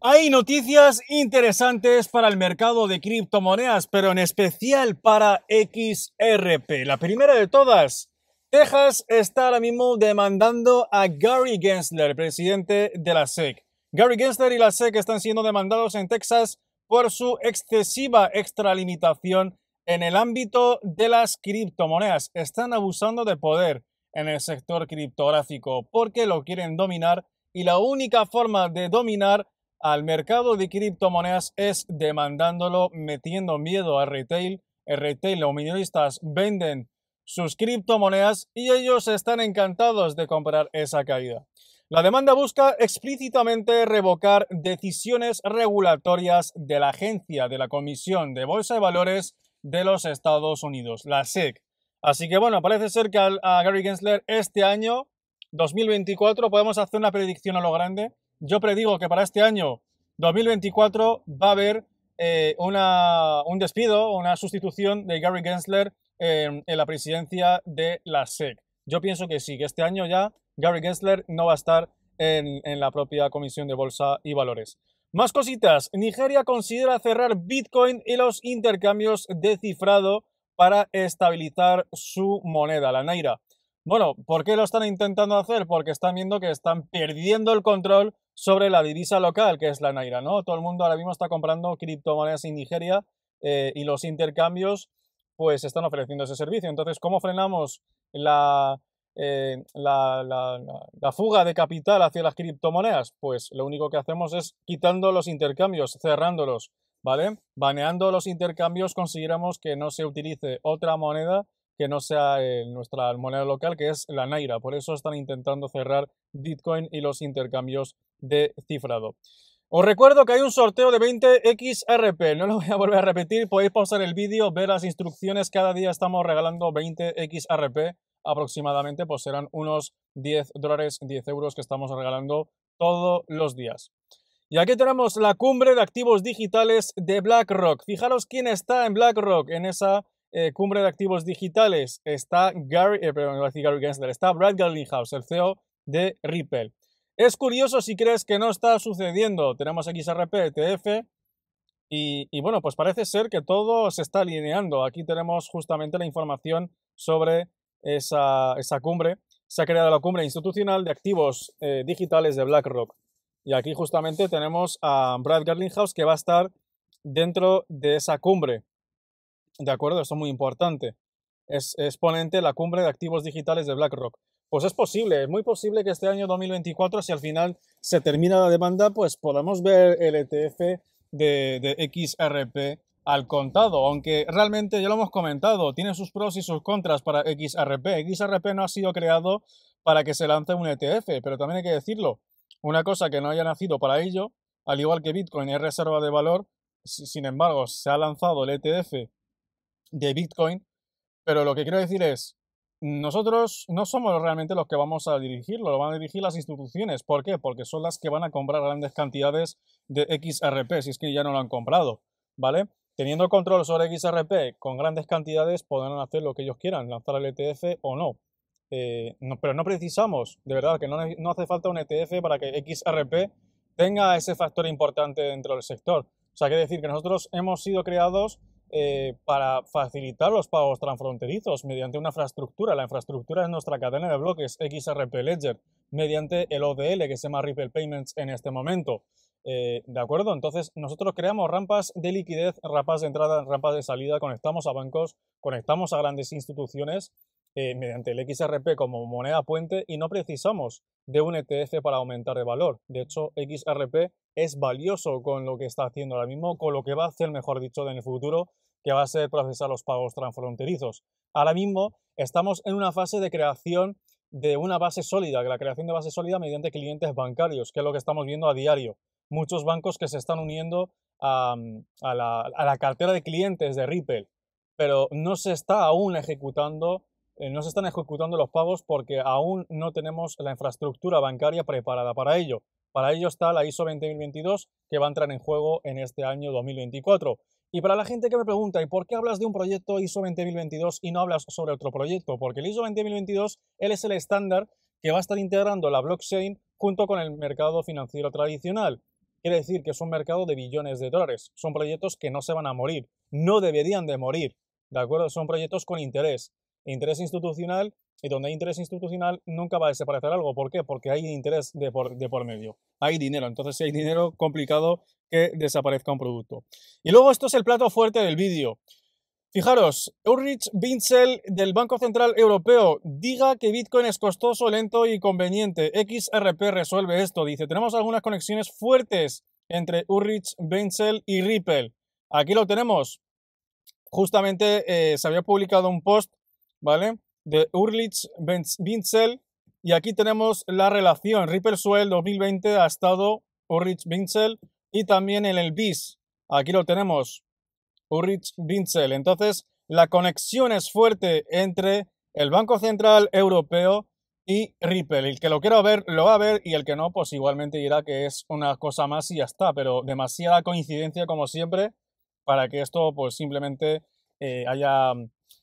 Hay noticias interesantes para el mercado de criptomonedas, pero en especial para XRP. La primera de todas, Texas está ahora mismo demandando a Gary Gensler, presidente de la SEC. Gary Gensler y la SEC están siendo demandados en Texas por su excesiva extralimitación en el ámbito de las criptomonedas. Están abusando de poder en el sector criptográfico porque lo quieren dominar y la única forma de dominar al mercado de criptomonedas es demandándolo, metiendo miedo a retail. El retail, los minoristas venden sus criptomonedas y ellos están encantados de comprar esa caída. La demanda busca explícitamente revocar decisiones regulatorias de la agencia de la Comisión de Bolsa de Valores de los Estados Unidos, la SEC. Así que bueno, parece ser que a Gary Gensler este año, 2024, podemos hacer una predicción a lo grande yo predigo que para este año 2024 va a haber eh, un despido, una sustitución de Gary Gensler em, en, la presidencia de la SEC. Yo pienso que sí, que este año ya Gary Gensler no va a estar en, en la propia Comisión de Bolsa y Valores. Más cositas. Nigeria considera cerrar Bitcoin y los intercambios de cifrado para estabilizar su moneda, la Naira. Bueno, ¿por qué lo están intentando hacer? Porque están viendo que están perdiendo el control sobre la divisa local, que es la Naira, ¿no? Todo el mundo ahora mismo está comprando criptomonedas en Nigeria eh, y los intercambios pues están ofreciendo ese servicio. Entonces, ¿cómo frenamos eh, la, la, la, fuga de capital hacia las criptomonedas? Pues lo único que hacemos es quitando los intercambios, cerrándolos, ¿vale? Baneando los intercambios, consiguiéramos que no se utilice otra moneda que no sea eh, nuestra moneda local, que es la Naira. Por eso están intentando cerrar Bitcoin y los intercambios de cifrado. Os recuerdo que hay un sorteo de 20 XRP, no lo voy a volver a repetir, podéis pausar el vídeo, ver las instrucciones, cada día estamos regalando 20 XRP aproximadamente, pues serán unos 10 dólares, 10 euros que estamos regalando todos los días. Y aquí tenemos la cumbre de activos digitales de BlackRock. Fijaros quién está en BlackRock, en esa eh, cumbre de activos digitales está Gary, eh, perdón, Gary Gensler, está Brad Garlinghouse, el CEO de Ripple. Es curioso si crees que no está sucediendo. Tenemos aquí XRP, ETF, y, bueno, pues parece ser que todo se está alineando. Aquí tenemos justamente la información sobre esa, cumbre. Se ha creado la cumbre institucional de activos eh, digitales de BlackRock. Y aquí justamente tenemos a Brad Garlinghouse que va a estar dentro de esa cumbre. ¿De acuerdo? Esto es muy importante. Es exponente la cumbre de activos digitales de BlackRock. Pues es posible, es muy posible que este año 2024, si al final se termina la demanda, pues podamos ver el ETF de, de XRP al contado, aunque realmente ya lo hemos comentado, tiene sus pros y sus contras para XRP. XRP no ha sido creado para que se lance un ETF, pero también hay que decirlo, una cosa que no haya nacido para ello, al igual que Bitcoin es reserva de valor, sin embargo, se ha lanzado el ETF de Bitcoin, pero lo que quiero decir es, nosotros no somos realmente los que vamos a dirigirlo, lo van a dirigir las instituciones. ¿Por qué? Porque son las que van a comprar grandes cantidades de XRP, si es que ya no lo han comprado, ¿vale? Teniendo control sobre XRP con grandes cantidades, podrán hacer lo que ellos quieran, lanzar el ETF o eh, no. pero no precisamos, de verdad, que no, no hace falta un ETF para que XRP tenga ese factor importante dentro del sector. O sea, que decir que nosotros hemos sido creados eh, para facilitar los pagos transfronterizos mediante una infraestructura. La infraestructura es nuestra cadena de bloques XRP Ledger mediante el ODL que se llama Ripple Payments en este momento. Eh, ¿De acuerdo? Entonces nosotros creamos rampas de liquidez, rampas de entrada, rampas de salida, conectamos a bancos, conectamos a grandes instituciones eh, mediante el XRP como moneda puente y no precisamos de un ETF para aumentar el valor. De hecho, XRP es valioso con lo que está haciendo ahora mismo, con lo que va a hacer, mejor dicho, en el futuro, que va a ser procesar los pagos transfronterizos. Ahora mismo estamos en una fase de creación de una base sólida, la creación de base sólida mediante clientes bancarios, que es lo que estamos viendo a diario muchos bancos que se están uniendo mm, a, la, cartera de clientes de Ripple, pero no se está aún ejecutando, eh, no se están ejecutando los pagos porque aún no tenemos la infraestructura bancaria preparada para ello. Para ello está la ISO 20022 que va a entrar en juego en este año 2024. Y para la gente que me pregunta, ¿y por qué hablas de un proyecto ISO 20022 y no hablas sobre otro proyecto? Porque el ISO 20022, él es el estándar que va a estar integrando la blockchain junto con el mercado financiero tradicional. Quiere decir que es un mercado de billones de dólares. Son proyectos que no se van a morir. No deberían de morir. ¿De acuerdo? Son proyectos con interés. Interés institucional y donde hay interés institucional nunca va a desaparecer algo. ¿Por qué? Porque hay interés de por, por medio. Hay dinero. Entonces, si hay dinero, complicado que desaparezca un producto. Y luego esto es el plato fuerte del vídeo. Fijaros, Ulrich Binzel del Banco Central Europeo diga que Bitcoin es costoso, lento y conveniente. XRP resuelve esto. Dice, tenemos algunas conexiones fuertes entre Ulrich Binzel y Ripple. Aquí lo tenemos. Justamente eh, se había publicado un post, ¿vale? De Ulrich Binzel. Y aquí tenemos la relación. Ripple Swell 2020 ha estado Ulrich Binzel y también en el BIS. Aquí lo tenemos. Ulrich Binzel. Entonces, la conexión es fuerte entre el Banco Central Europeo y Ripple. El que lo quiera ver, lo va a ver y el que no, pues igualmente dirá que es una cosa más y ya está. Pero demasiada coincidencia, como siempre, para que esto, pues simplemente eh, haya,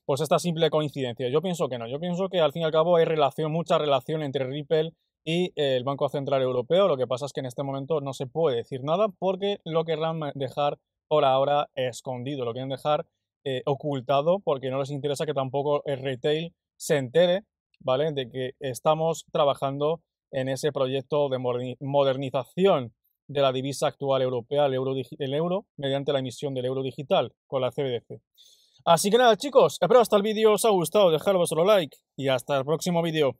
pues esta simple coincidencia. Yo pienso que no. Yo pienso que al fin y al cabo hay relación, mucha relación entre Ripple y el Banco Central Europeo. Lo que pasa es que en este momento no se puede decir nada porque lo querrán dejar por ahora escondido, lo quieren dejar eh, ocultado porque no les interesa que tampoco el retail se entere, ¿vale? De que estamos trabajando en ese proyecto de modernización de la divisa actual europea, el euro, el euro, mediante la emisión del euro digital con la CBDC. Así que nada, chicos, espero hasta el vídeo os ha gustado, dejad vuestro like y hasta el próximo vídeo.